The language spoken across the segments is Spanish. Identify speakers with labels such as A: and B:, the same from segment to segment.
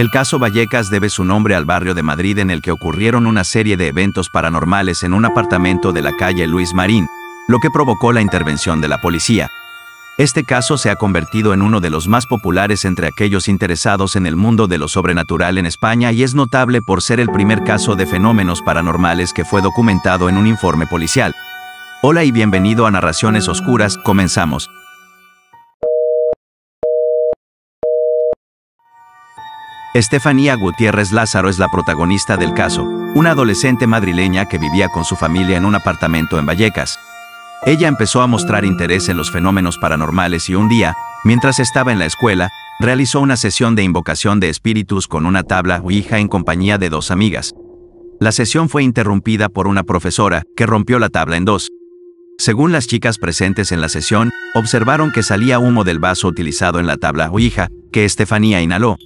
A: El caso Vallecas debe su nombre al barrio de Madrid en el que ocurrieron una serie de eventos paranormales en un apartamento de la calle Luis Marín, lo que provocó la intervención de la policía. Este caso se ha convertido en uno de los más populares entre aquellos interesados en el mundo de lo sobrenatural en España y es notable por ser el primer caso de fenómenos paranormales que fue documentado en un informe policial. Hola y bienvenido a Narraciones Oscuras, comenzamos. Estefanía Gutiérrez Lázaro es la protagonista del caso, una adolescente madrileña que vivía con su familia en un apartamento en Vallecas. Ella empezó a mostrar interés en los fenómenos paranormales y un día, mientras estaba en la escuela, realizó una sesión de invocación de espíritus con una tabla hija en compañía de dos amigas. La sesión fue interrumpida por una profesora, que rompió la tabla en dos. Según las chicas presentes en la sesión, observaron que salía humo del vaso utilizado en la tabla hija que Estefanía inhaló.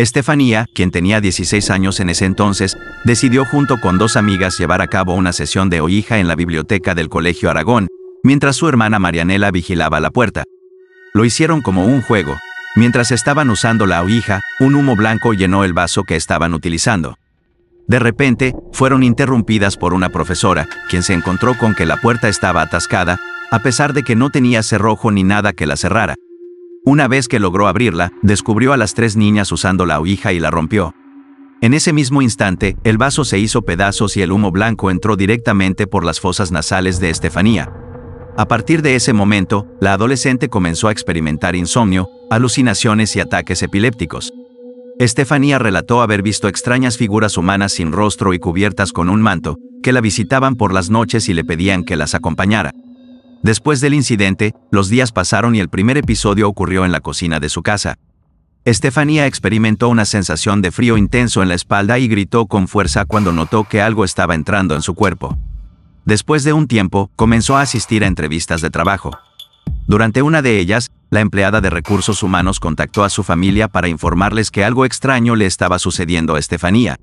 A: Estefanía, quien tenía 16 años en ese entonces, decidió junto con dos amigas llevar a cabo una sesión de oija en la biblioteca del Colegio Aragón, mientras su hermana Marianela vigilaba la puerta. Lo hicieron como un juego. Mientras estaban usando la oija, un humo blanco llenó el vaso que estaban utilizando. De repente, fueron interrumpidas por una profesora, quien se encontró con que la puerta estaba atascada, a pesar de que no tenía cerrojo ni nada que la cerrara. Una vez que logró abrirla, descubrió a las tres niñas usando la oija y la rompió. En ese mismo instante, el vaso se hizo pedazos y el humo blanco entró directamente por las fosas nasales de Estefanía. A partir de ese momento, la adolescente comenzó a experimentar insomnio, alucinaciones y ataques epilépticos. Estefanía relató haber visto extrañas figuras humanas sin rostro y cubiertas con un manto, que la visitaban por las noches y le pedían que las acompañara. Después del incidente, los días pasaron y el primer episodio ocurrió en la cocina de su casa. Estefanía experimentó una sensación de frío intenso en la espalda y gritó con fuerza cuando notó que algo estaba entrando en su cuerpo. Después de un tiempo, comenzó a asistir a entrevistas de trabajo. Durante una de ellas, la empleada de recursos humanos contactó a su familia para informarles que algo extraño le estaba sucediendo a Estefanía.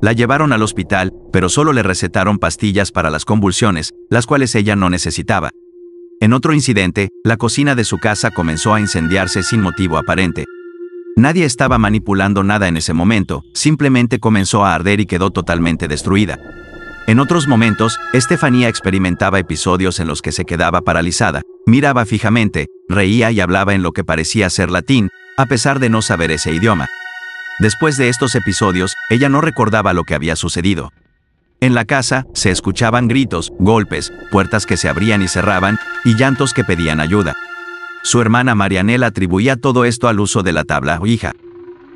A: La llevaron al hospital, pero solo le recetaron pastillas para las convulsiones, las cuales ella no necesitaba. En otro incidente, la cocina de su casa comenzó a incendiarse sin motivo aparente. Nadie estaba manipulando nada en ese momento, simplemente comenzó a arder y quedó totalmente destruida. En otros momentos, Estefanía experimentaba episodios en los que se quedaba paralizada, miraba fijamente, reía y hablaba en lo que parecía ser latín, a pesar de no saber ese idioma. Después de estos episodios, ella no recordaba lo que había sucedido. En la casa se escuchaban gritos, golpes, puertas que se abrían y cerraban, y llantos que pedían ayuda. Su hermana Marianela atribuía todo esto al uso de la tabla o hija.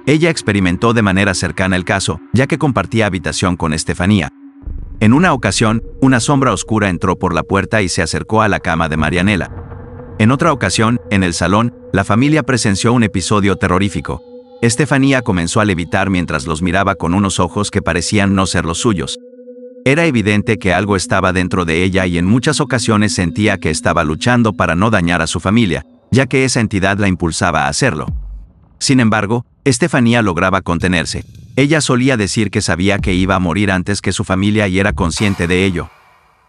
A: Ella experimentó de manera cercana el caso, ya que compartía habitación con Estefanía. En una ocasión, una sombra oscura entró por la puerta y se acercó a la cama de Marianela. En otra ocasión, en el salón, la familia presenció un episodio terrorífico. Estefanía comenzó a levitar mientras los miraba con unos ojos que parecían no ser los suyos. Era evidente que algo estaba dentro de ella y en muchas ocasiones sentía que estaba luchando para no dañar a su familia, ya que esa entidad la impulsaba a hacerlo. Sin embargo, Estefanía lograba contenerse. Ella solía decir que sabía que iba a morir antes que su familia y era consciente de ello.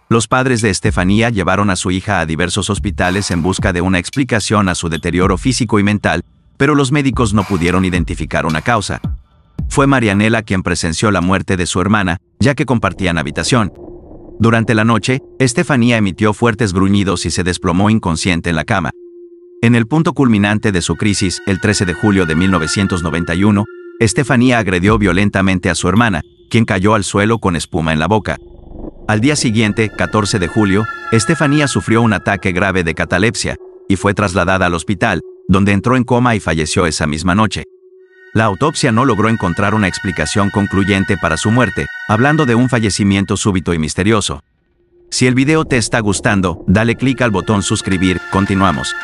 A: Los padres de Estefanía llevaron a su hija a diversos hospitales en busca de una explicación a su deterioro físico y mental, pero los médicos no pudieron identificar una causa. Fue Marianela quien presenció la muerte de su hermana, ya que compartían habitación. Durante la noche, Estefanía emitió fuertes gruñidos y se desplomó inconsciente en la cama. En el punto culminante de su crisis, el 13 de julio de 1991, Estefanía agredió violentamente a su hermana, quien cayó al suelo con espuma en la boca. Al día siguiente, 14 de julio, Estefanía sufrió un ataque grave de catalepsia y fue trasladada al hospital, donde entró en coma y falleció esa misma noche. La autopsia no logró encontrar una explicación concluyente para su muerte, hablando de un fallecimiento súbito y misterioso. Si el video te está gustando, dale clic al botón suscribir, continuamos.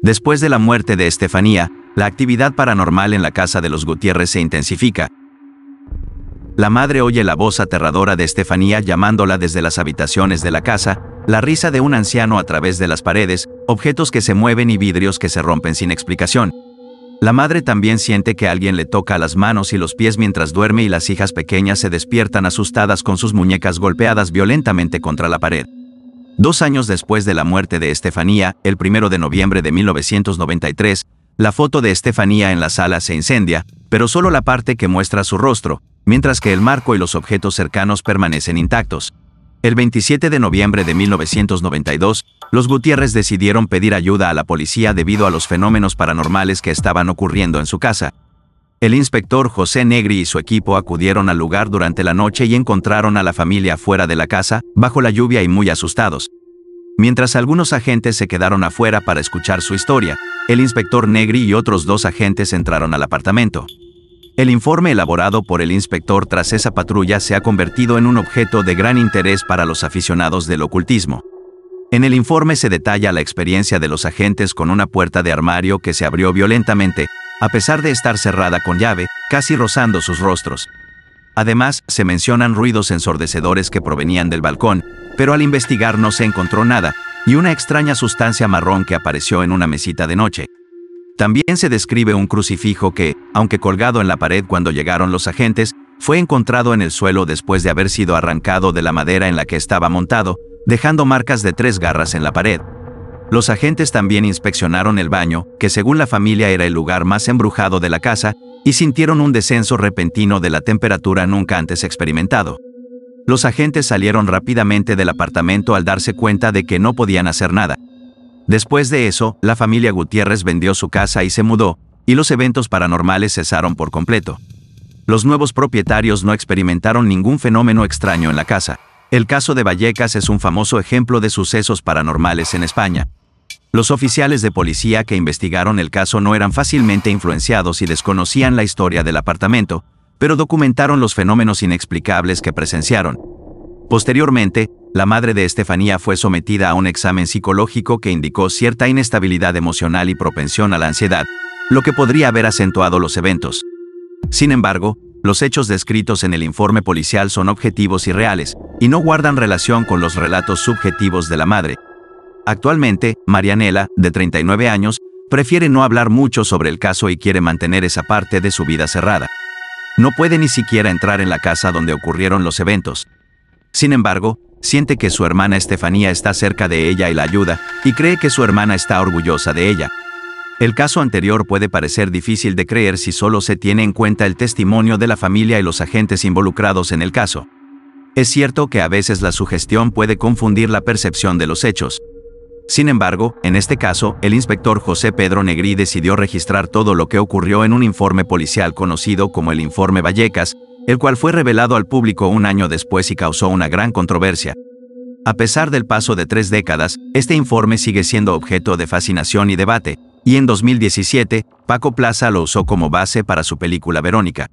A: Después de la muerte de Estefanía, la actividad paranormal en la casa de los Gutiérrez se intensifica. La madre oye la voz aterradora de Estefanía llamándola desde las habitaciones de la casa, la risa de un anciano a través de las paredes objetos que se mueven y vidrios que se rompen sin explicación. La madre también siente que alguien le toca las manos y los pies mientras duerme y las hijas pequeñas se despiertan asustadas con sus muñecas golpeadas violentamente contra la pared. Dos años después de la muerte de Estefanía, el 1 de noviembre de 1993, la foto de Estefanía en la sala se incendia, pero solo la parte que muestra su rostro, mientras que el marco y los objetos cercanos permanecen intactos. El 27 de noviembre de 1992, los Gutiérrez decidieron pedir ayuda a la policía debido a los fenómenos paranormales que estaban ocurriendo en su casa. El inspector José Negri y su equipo acudieron al lugar durante la noche y encontraron a la familia fuera de la casa, bajo la lluvia y muy asustados. Mientras algunos agentes se quedaron afuera para escuchar su historia, el inspector Negri y otros dos agentes entraron al apartamento. El informe elaborado por el inspector tras esa patrulla se ha convertido en un objeto de gran interés para los aficionados del ocultismo. En el informe se detalla la experiencia de los agentes con una puerta de armario que se abrió violentamente, a pesar de estar cerrada con llave, casi rozando sus rostros. Además, se mencionan ruidos ensordecedores que provenían del balcón, pero al investigar no se encontró nada, y una extraña sustancia marrón que apareció en una mesita de noche. También se describe un crucifijo que, aunque colgado en la pared cuando llegaron los agentes, fue encontrado en el suelo después de haber sido arrancado de la madera en la que estaba montado, dejando marcas de tres garras en la pared. Los agentes también inspeccionaron el baño, que según la familia era el lugar más embrujado de la casa, y sintieron un descenso repentino de la temperatura nunca antes experimentado. Los agentes salieron rápidamente del apartamento al darse cuenta de que no podían hacer nada. Después de eso, la familia Gutiérrez vendió su casa y se mudó, y los eventos paranormales cesaron por completo. Los nuevos propietarios no experimentaron ningún fenómeno extraño en la casa. El caso de Vallecas es un famoso ejemplo de sucesos paranormales en España. Los oficiales de policía que investigaron el caso no eran fácilmente influenciados y desconocían la historia del apartamento, pero documentaron los fenómenos inexplicables que presenciaron. Posteriormente, la madre de Estefanía fue sometida a un examen psicológico que indicó cierta inestabilidad emocional y propensión a la ansiedad, lo que podría haber acentuado los eventos. Sin embargo, los hechos descritos en el informe policial son objetivos y reales, y no guardan relación con los relatos subjetivos de la madre. Actualmente, Marianela, de 39 años, prefiere no hablar mucho sobre el caso y quiere mantener esa parte de su vida cerrada. No puede ni siquiera entrar en la casa donde ocurrieron los eventos. Sin embargo, siente que su hermana Estefanía está cerca de ella y la ayuda, y cree que su hermana está orgullosa de ella. El caso anterior puede parecer difícil de creer si solo se tiene en cuenta el testimonio de la familia y los agentes involucrados en el caso. Es cierto que a veces la sugestión puede confundir la percepción de los hechos. Sin embargo, en este caso, el inspector José Pedro Negri decidió registrar todo lo que ocurrió en un informe policial conocido como el Informe Vallecas, el cual fue revelado al público un año después y causó una gran controversia. A pesar del paso de tres décadas, este informe sigue siendo objeto de fascinación y debate, y en 2017, Paco Plaza lo usó como base para su película Verónica.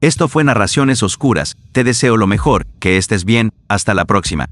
A: Esto fue Narraciones Oscuras, te deseo lo mejor, que estés bien, hasta la próxima.